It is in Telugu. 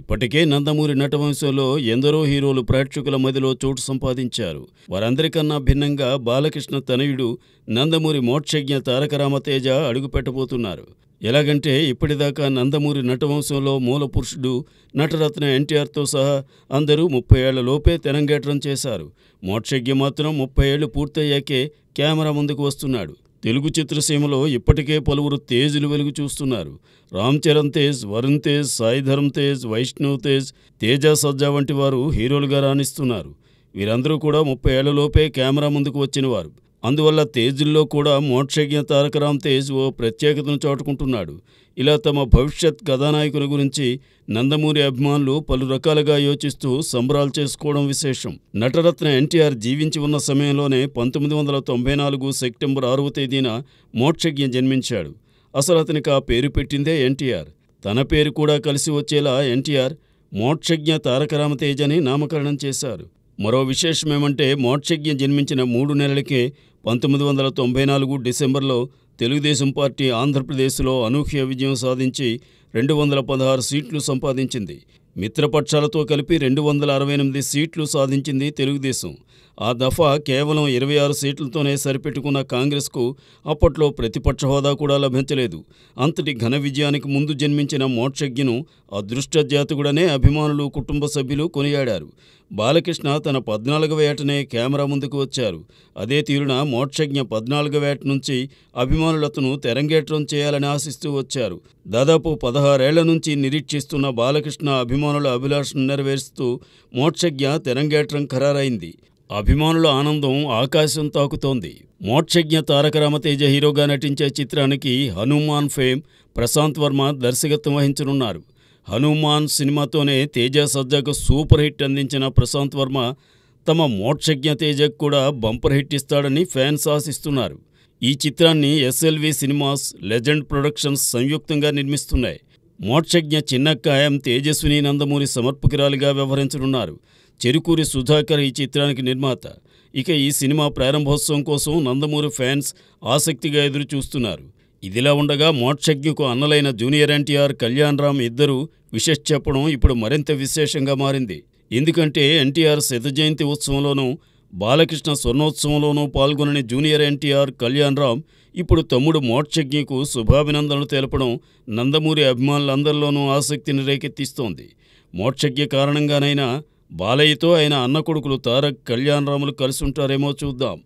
ఇప్పటికే నందమూరి నటవంశంలో ఎందరో హీరోలు ప్రేక్షకుల మదిలో చోటు సంపాదించారు వారందరికన్నా భిన్నంగా బాలకృష్ణ తనయుడు నందమూరి మోక్షజ్ఞ తారకరామతేజ అడుగుపెట్టబోతున్నారు ఎలాగంటే ఇప్పటిదాకా నందమూరి నటవంశంలో మూల పురుషుడు నటరత్న ఎన్టీఆర్తో సహా అందరూ ముప్పై ఏళ్లలోపే తెనంగేట్రం చేశారు మోక్షజ్ఞ మాత్రం ముప్పై ఏళ్లు పూర్తయ్యాకే కెమెరా ముందుకు వస్తున్నాడు తెలుగు చిత్రసీమలో ఇప్పటికే పలువురు తేజ్లు వెలుగు చూస్తున్నారు రామ్ చరణ్ తేజ్ వరుణ్ తేజ్ సాయిధరమ్ తేజ్ వైష్ణవ్ తేజ్ తేజ సజ్జా వంటి వారు హీరోలుగా రాణిస్తున్నారు వీరందరూ కూడా ముప్పై ఏళ్లలోపే కెమెరా ముందుకు వచ్చినవారు అందువల్ల తేజుల్లో కూడా మోక్షజ్ఞ తారకరాం తేజ్ ఓ ప్రత్యేకతను చాటుకుంటున్నాడు ఇలా తమ భవిష్యత్ కథానాయకుల గురించి నందమూరి అభిమానులు పలు రకాలుగా యోచిస్తూ సంబరాలు చేసుకోవడం విశేషం నటరత్న ఎన్టీఆర్ జీవించి ఉన్న సమయంలోనే పంతొమ్మిది వందల తొంభై నాలుగు సెప్టెంబర్ ఆరవ తేదీన మోక్షజ్ఞ జన్మించాడు అసలు అతనికి ఆ పేరు పెట్టిందే ఎన్టీఆర్ తన పేరు కూడా కలిసి వచ్చేలా ఎన్టీఆర్ మోక్షజ్ఞ తారకరామతేజ్ అని నామకరణం చేశారు మరో విశేషం ఏమంటే మోక్షజ్ఞం జన్మించిన మూడు నెలలకే పంతొమ్మిది వందల తొంభై నాలుగు డిసెంబర్లో తెలుగుదేశం పార్టీ ఆంధ్రప్రదేశ్లో అనూహ్య విజయం సాధించి రెండు వందల పదహారు సీట్లు సంపాదించింది మిత్రపక్షాలతో కలిపి రెండు వందల అరవై ఎనిమిది సీట్లు సాధించింది తెలుగుదేశం ఆ దఫా కేవలం ఇరవై ఆరు సీట్లతోనే సరిపెట్టుకున్న కాంగ్రెస్కు అప్పట్లో ప్రతిపక్ష హోదా కూడా లభించలేదు అంతటి ఘన విజయానికి ముందు జన్మించిన మోక్షజ్ఞను అదృష్టజాతకుడనే అభిమానులు కుటుంబ సభ్యులు కొనియాడారు బాలకృష్ణ తన పద్నాలుగవ ఏటనే కెమెరా ముందుకు వచ్చారు అదే తీరున మోక్షజ్ఞ పద్నాలుగవ ఏట నుంచి అభిమానులతను తెరంగేట్రం చేయాలని ఆశిస్తూ వచ్చారు దాదాపు పదహారు పదహారేళ్ల నుంచి నిరీక్షిస్తున్న బాలకృష్ణ అభిమానుల అభిలాషను నెరవేరుస్తూ మోక్షజ్ఞ తెరంగేట్రం ఖరారైంది అభిమానుల ఆనందం ఆకాశం తాకుతోంది మోక్షజ్ఞ తారక రామతేజ హీరోగా నటించే చిత్రానికి హనుమాన్ ఫేమ్ ప్రశాంత్ వర్మ దర్శకత్వం వహించనున్నారు హనుమాన్ సినిమాతోనే తేజ సజ్జకు సూపర్ హిట్ అందించిన ప్రశాంత్ వర్మ తమ మోక్షజ్ఞ తేజకు కూడా బంపర్ హిట్ ఇస్తాడని ఫ్యాన్స్ ఆశిస్తున్నారు ఈ చిత్రాన్ని ఎస్ఎల్వి సినిమాస్ లెజెండ్ ప్రొడక్షన్స్ సంయుక్తంగా నిర్మిస్తున్నాయి మోక్షజ్ఞ చిన్నక్కాయం తేజస్విని నందమూరి సమర్పకురాలిగా వ్యవహరించనున్నారు చెరుకూరి సుధాకర్ ఈ చిత్రానికి నిర్మాత ఇక ఈ సినిమా ప్రారంభోత్సవం కోసం నందమూరి ఫ్యాన్స్ ఆసక్తిగా ఎదురుచూస్తున్నారు ఇదిలా ఉండగా మోక్షజ్ఞకు అన్నలైన జూనియర్ ఎన్టీఆర్ కళ్యాణ్ రామ్ ఇద్దరూ విశేష చెప్పడం ఇప్పుడు మరింత విశేషంగా మారింది ఎందుకంటే ఎన్టీఆర్ శత జయంతి ఉత్సవంలోనూ బాలకృష్ణ స్వర్ణోత్సవంలోనూ పాల్గొనని జూనియర్ ఎన్టీఆర్ కళ్యాణరామ్ ఇప్పుడు తమ్ముడు మోక్షజ్ఞకు శుభాభినందనలు తెలపడం నందమూరి అభిమానులందరిలోనూ ఆసక్తిని రేకెత్తిస్తోంది మోక్షజ్ఞ కారణంగానైనా బాలయ్యతో ఆయన అన్న కొడుకులు తారక్ కళ్యాణరాములు ఉంటారేమో చూద్దాం